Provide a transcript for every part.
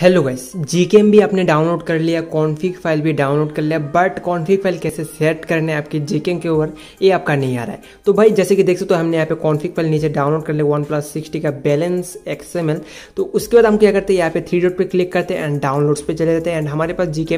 hello guys जीकेम भी आपने download कर लिया कॉन्फ़िग फाइल भी डाउनलोड कर लिया बट कॉन्फ़िग फाइल कैसे सेट करने है आपके जीकेम के ऊपर ये आपका नहीं आ रहा है तो भाई जैसे कि देख सकते हो तो हमने यहाँ पे कॉन्फ़िग फाइल नीचे डाउनलोड कर लिया वन प्लस सिक्सटी का बैलेंस एक्सएमएल तो उसके बाद हम क्या करते हैं यहाँ पे थ्री डॉट पर क्लिक करते हैं एंड डाउनलोड्स पर चले जाते हैं एंड हमारे पास जी के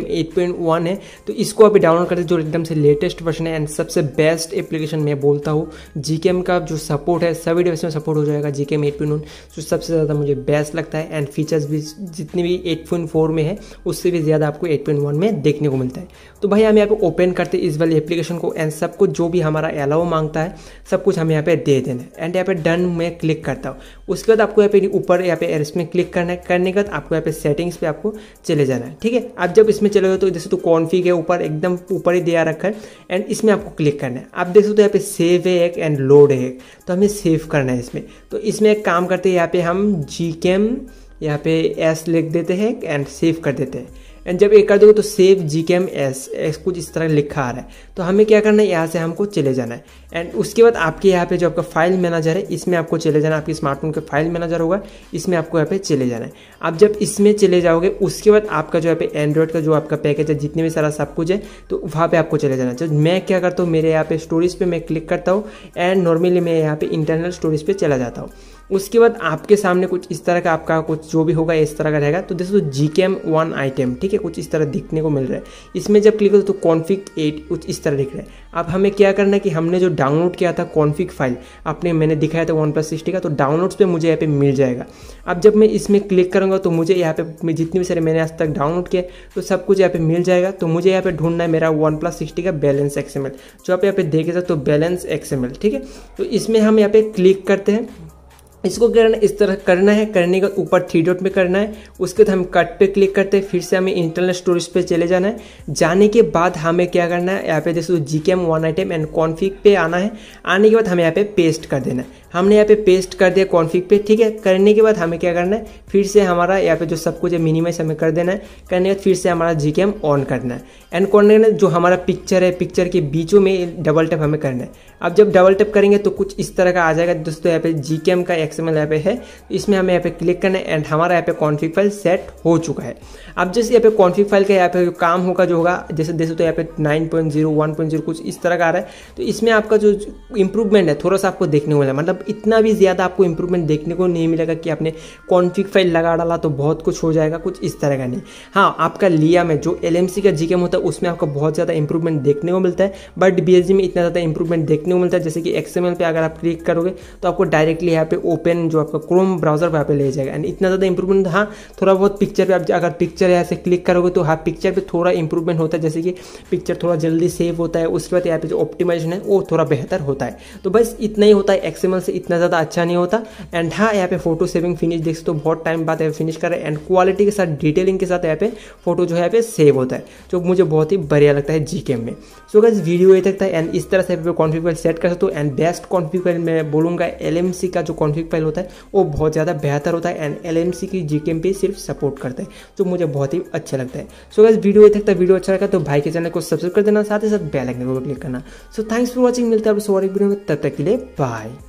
है तो इसको आप डाउनलोड करते जो एकदम से लेटेस्ट वर्षन है एंड सबसे बेस्ट एप्लीकेशन मैं बोलता हूँ जी का जो सपोर्ट है सभी डिवाइस में सपोर्ट हो जाएगा जी के तो सबसे ज़्यादा मुझे बेस्ट लगता है एंड फीचर्स भी जितनी भी भी 8.4 में है उससे भी ज़्यादा आपको 8.1 में देखने को मिलता है तो भाई हम यहाँ पे ओपन करते इस वाली एप्लीकेशन को एंड सब कुछ जो भी हमारा अलाउ मांगता है सब कुछ हमें यहाँ पे दे देना है एंड यहाँ पे डन में क्लिक करता हूँ उसके बाद आपको यहाँ पे ऊपर यहाँ पे एरस में क्लिक करना है करने के बाद आपको यहाँ पे सेटिंग्स पे आपको चले जाना है ठीक है आप जब इसमें चले गए तो जैसे तो कॉन्फिग है ऊपर एकदम ऊपर ही दिया रखा है एंड इसमें आपको क्लिक करना है आप देख सकते हो तो यहाँ पे सेव है एक एंड लोड है एक तो हमें सेव करना है इसमें तो इसमें एक काम करते हैं यहाँ पे हम जी यहाँ पे एस लिख देते हैं एंड सेव कर देते हैं एंड जब एक कर दोगे तो सेव जी के एम एस एस कुछ इस तरह लिखा आ रहा है तो हमें क्या करना है यहाँ से हमको चले जाना है एंड उसके बाद आपके यहाँ पे जो आपका फाइल मैनेजर है इसमें आपको चले जाना है आपके स्मार्टफोन के फाइल मैनेजर होगा इसमें आपको यहाँ पे चले जाना है आप जब इसमें चले जाओगे उसके बाद आपका जो यहाँ पे एंड्रॉयड का जो आपका पैकेज है जितने भी सारा सब कुछ है तो वहाँ पर आपको चले जाना चाहिए मैं क्या करता हूँ मेरे यहाँ पे स्टोरेज पर मैं क्लिक करता हूँ एंड नॉर्मली मैं यहाँ पर इंटरनल स्टोरेज पर चला जाता हूँ उसके बाद आपके सामने कुछ इस तरह का आपका कुछ जो भी होगा इस तरह का रहेगा तो this ji K M one item ठीक ठीक है कुछ इस तरह दिखने को मिल रहा है इसमें जब क्लिक करो तो कॉन्फिक एट कुछ इस तरह दिख रहा है अब हमें क्या करना है कि हमने जो डाउनलोड किया था कॉन्फिक फाइल आपने मैंने दिखाया था वन प्लस सिक्सटी का तो डाउनलोड्स पे मुझे यहाँ पे मिल जाएगा अब जब मैं इसमें क्लिक करूँगा तो मुझे यहाँ पे जितने भी सारे मैंने आज तक डाउनलोड किया तो सब कुछ यहाँ पे मिल जाएगा तो मुझे यहाँ पे ढूंढना है मेरा वन प्लस सिक्सटी का बैलेंस एक्सएमएल जो आप यहाँ पे देखे तो बैलेंस एक्सएमएल ठीक है तो इसमें हम यहाँ पे क्लिक करते हैं इसको करना इस तरह करना है करने के ऊपर थ्री डॉट में करना है उसके बाद हम कट पे क्लिक करते हैं फिर से हमें इंटरनल स्टोरेज पे चले जाना है जाने के बाद हमें क्या करना है यहाँ पे जैसे G K M one item and config पे आना है आने के बाद हमें यहाँ पे पेस्ट कर देना है हमने यहाँ पे पेस्ट कर दिया कॉन्फ़िग पे ठीक है करने के बाद हमें क्या करना है फिर से हमारा यहाँ पे जो सब कुछ है मिनिमाइज हमें कर देना है करने के बाद फिर से हमारा जी ऑन करना है एंड करने करना जो हमारा पिक्चर है पिक्चर के बीचों में डबल टैप हमें करना है अब जब डबल टैप करेंगे तो कुछ इस तरह का आ जाएगा दोस्तों यहाँ पे जी का एक्सएमएल यहाँ पे है इसमें हमें यहाँ पे क्लिक करना है एंड हमारा यहाँ पे कॉन्फिक फाइल सेट हो चुका है अब जैसे यहाँ पे कॉन्फिक फाइल का यहाँ पे जो काम होगा जो होगा जैसे देखो तो यहाँ पे पॉइंट जीरो कुछ इस तरह का आ रहा है तो इसमें आपका जो इम्प्रूवमेंट है थोड़ा सा आपको देखने वाला है मतलब मतलब इतना भी ज़्यादा आपको इंप्रूवमेंट देखने को नहीं मिलेगा कि आपने कॉन्फिक फाइल लगा डाला तो बहुत कुछ हो जाएगा कुछ इस तरह का नहीं हाँ आपका लिया में जो एल का जी होता है उसमें आपको बहुत ज़्यादा इंप्रूवमेंट देखने को मिलता है बट बी में इतना ज़्यादा इंप्रूवमेंट देखने को मिलता है जैसे कि एक्सएमएल एम अगर आप क्लिक करोगे तो आपको डायरेक्टली यहाँ पे ओपन जो आपका क्रोम ब्राउजर वहाँ पे ले जाएगा एंड इतना ज़्यादा इंप्रूवमेंट हाँ थोड़ा बहुत पिक्चर पर आप अगर पिक्चर यहाँ से क्लिक करोगे तो हाँ पिक्चर पर थोड़ा इंप्रूवमेंट होता है जैसे कि पिक्चर थोड़ा जल्दी सेव होता है उसके बाद यहाँ पे जो ऑप्टिमाइजेशन है वो थोड़ा बेहतर होता है तो बस इतना ही होता है एक्सएमएल से इतना ज़्यादा अच्छा नहीं होता एंड हाँ यहाँ पे फोटो सेविंग फिनिश देख सकते हो तो बहुत टाइम बाद यहाँ फिनिश कर रहे हैं एंड क्वालिटी के साथ डिटेलिंग के साथ यहाँ पे फोटो जो है यहाँ पे सेव होता है जो मुझे बहुत ही बढ़िया लगता है जी में सो अगर वीडियो ये तक था एंड इस तरह से यहाँ पे कॉन्फ्लिक फाइल सेट कर सकते हो एंड बेस्ट कॉन्फिक फाइल मैं बोलूँगा एल का जो कॉन्फिक फाइल होता है वो बहुत ज़्यादा बेहतर होता है एंड एल की जी के सिर्फ सपोर्ट करता है जो मुझे बहुत ही अच्छा लगता है सो अगर वीडियो ये तक था वीडियो अच्छा लगा तो भाई के चैनल को सब्सक्राइब कर देना साथ ही साथ बेल आइकन को क्लिक करना सो थैंक्स फॉर वॉचिंग मिलता है सो और एक वीडियो में तब तक के लिए बाय